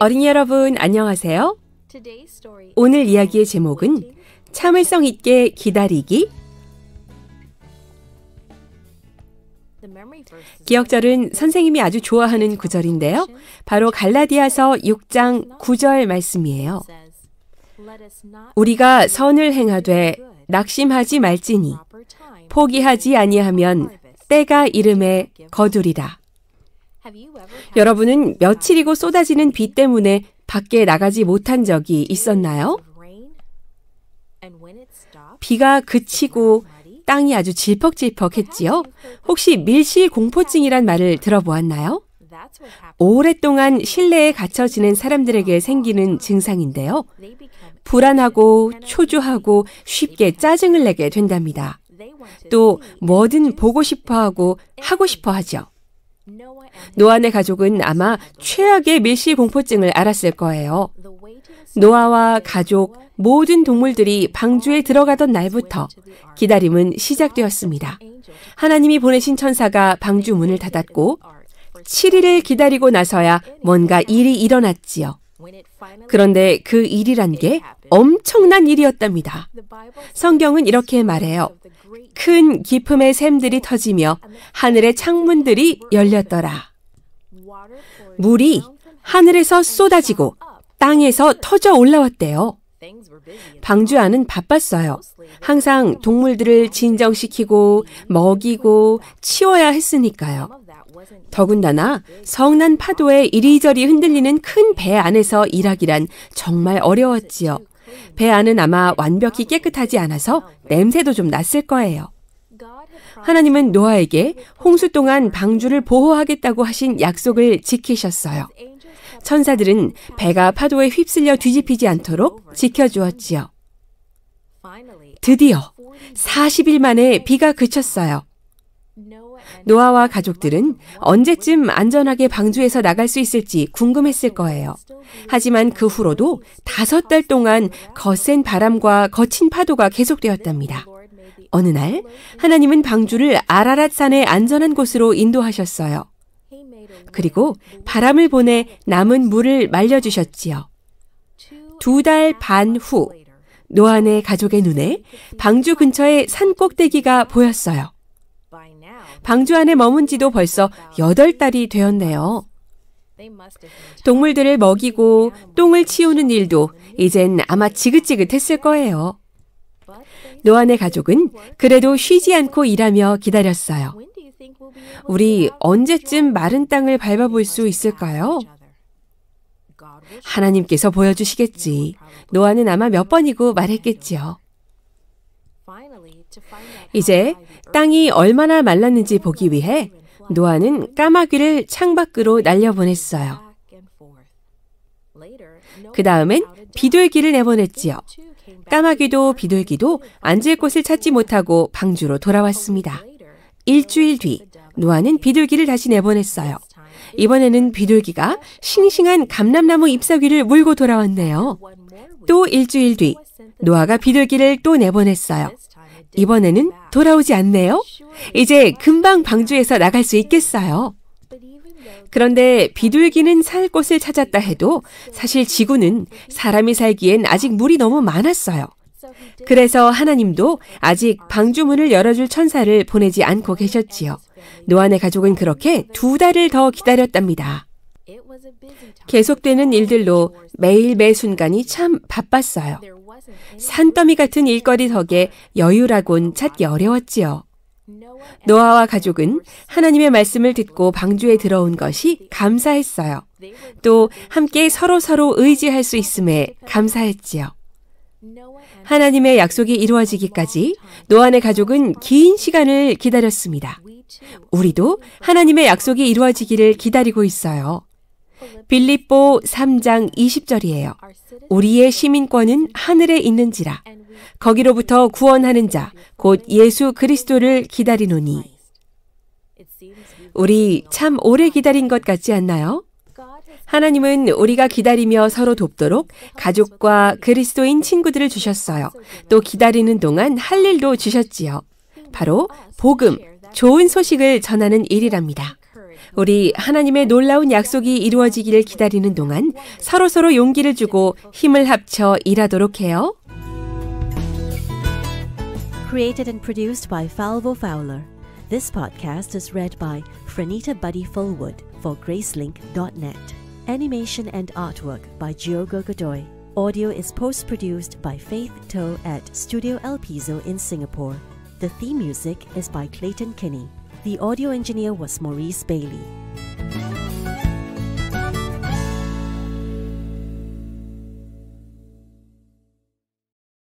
어린이 여러분 안녕하세요. 오늘 이야기의 제목은 참을성 있게 기다리기 기억절은 선생님이 아주 좋아하는 구절인데요. 바로 갈라디아서 6장 9절 말씀이에요. 우리가 선을 행하되 낙심하지 말지니 포기하지 아니하면 때가 이름에 거두리라. 여러분은 며칠이고 쏟아지는 비 때문에 밖에 나가지 못한 적이 있었나요? 비가 그치고 땅이 아주 질퍽질퍽했지요? 혹시 밀실 공포증이란 말을 들어보았나요? 오랫동안 실내에 갇혀 지낸 사람들에게 생기는 증상인데요. 불안하고 초조하고 쉽게 짜증을 내게 된답니다. 또 뭐든 보고 싶어 하고 하고 싶어 하죠. 노아네 가족은 아마 최악의 메시 공포증을 알았을 거예요. 노아와 가족, 모든 동물들이 방주에 들어가던 날부터 기다림은 시작되었습니다. 하나님이 보내신 천사가 방주 문을 닫았고 7일을 기다리고 나서야 뭔가 일이 일어났지요. 그런데 그 일이란 게 엄청난 일이었답니다. 성경은 이렇게 말해요. 큰 기품의 샘들이 터지며 하늘의 창문들이 열렸더라. 물이 하늘에서 쏟아지고 땅에서 터져 올라왔대요. 방주안은 바빴어요. 항상 동물들을 진정시키고 먹이고 치워야 했으니까요. 더군다나 성난 파도에 이리저리 흔들리는 큰 배 안에서 일하기란 정말 어려웠지요. 배 안은 아마 완벽히 깨끗하지 않아서 냄새도 좀 났을 거예요. 하나님은 노아에게 홍수 동안 방주를 보호하겠다고 하신 약속을 지키셨어요. 천사들은 배가 파도에 휩쓸려 뒤집히지 않도록 지켜주었지요. 드디어 40일 만에 비가 그쳤어요. 노아와 가족들은 언제쯤 안전하게 방주에서 나갈 수 있을지 궁금했을 거예요. 하지만 그 후로도 다섯 달 동안 거센 바람과 거친 파도가 계속되었답니다. 어느 날 하나님은 방주를 아라랏산의 안전한 곳으로 인도하셨어요. 그리고 바람을 보내 남은 물을 말려주셨지요. 두 달 반 후, 노아네 가족의 눈에 방주 근처의 산 꼭대기가 보였어요. 방주 안에 머문 지도 벌써 8달이 되었네요. 동물들을 먹이고 똥을 치우는 일도 이젠 아마 지긋지긋했을 거예요. 노안의 가족은 그래도 쉬지 않고 일하며 기다렸어요. 우리 언제쯤 마른 땅을 밟아볼 수 있을까요? 하나님께서 보여주시겠지. 노아는 아마 몇 번이고 말했겠지요. 이제 땅이 얼마나 말랐는지 보기 위해 노아는 까마귀를 창밖으로 날려보냈어요. 그 다음엔 비둘기를 내보냈지요. 까마귀도 비둘기도 앉을 곳을 찾지 못하고 방주로 돌아왔습니다. 일주일 뒤 노아는 비둘기를 다시 내보냈어요. 이번에는 비둘기가 싱싱한 감람나무 잎사귀를 물고 돌아왔네요. 또 일주일 뒤 노아가 비둘기를 또 내보냈어요. 이번에는 돌아오지 않네요. 이제 금방 방주에서 나갈 수 있겠어요. 그런데 비둘기는 살 곳을 찾았다 해도 사실 지구는 사람이 살기엔 아직 물이 너무 많았어요. 그래서 하나님도 아직 방주문을 열어줄 천사를 보내지 않고 계셨지요. 노안의 가족은 그렇게 두 달을 더 기다렸답니다. 계속되는 일들로 매일 매 순간이 참 바빴어요. 산더미 같은 일거리 덕에 여유라곤 찾기 어려웠지요. 노아와 가족은 하나님의 말씀을 듣고 방주에 들어온 것이 감사했어요. 또 함께 서로서로 서로 의지할 수 있음에 감사했지요. 하나님의 약속이 이루어지기까지 노안의 가족은 긴 시간을 기다렸습니다. 우리도 하나님의 약속이 이루어지기를 기다리고 있어요. 빌립보 3장 20절이에요. 우리의 시민권은 하늘에 있는지라. 거기로부터 구원하는 자, 곧 예수 그리스도를 기다리노니. 우리 참 오래 기다린 것 같지 않나요? 하나님은 우리가 기다리며 서로 돕도록 가족과 그리스도인 친구들을 주셨어요. 또 기다리는 동안 할 일도 주셨지요. 바로 복음, 좋은 소식을 전하는 일이랍니다. 우리 하나님의 놀라운 약속이 이루어지기를 기다리는 동안 서로서로 용기를 주고 힘을 합쳐 일하도록 해요. Created and produced by Falvo Fowler. This podcast is read by Franita Buddy Fullwood for Gracelink.net. Animation and artwork by Giogo Godoy. Audio is post produced by Faith Toe at Studio El Piso in Singapore. The theme music is by Clayton Kinney. The audio engineer was Maurice Bailey.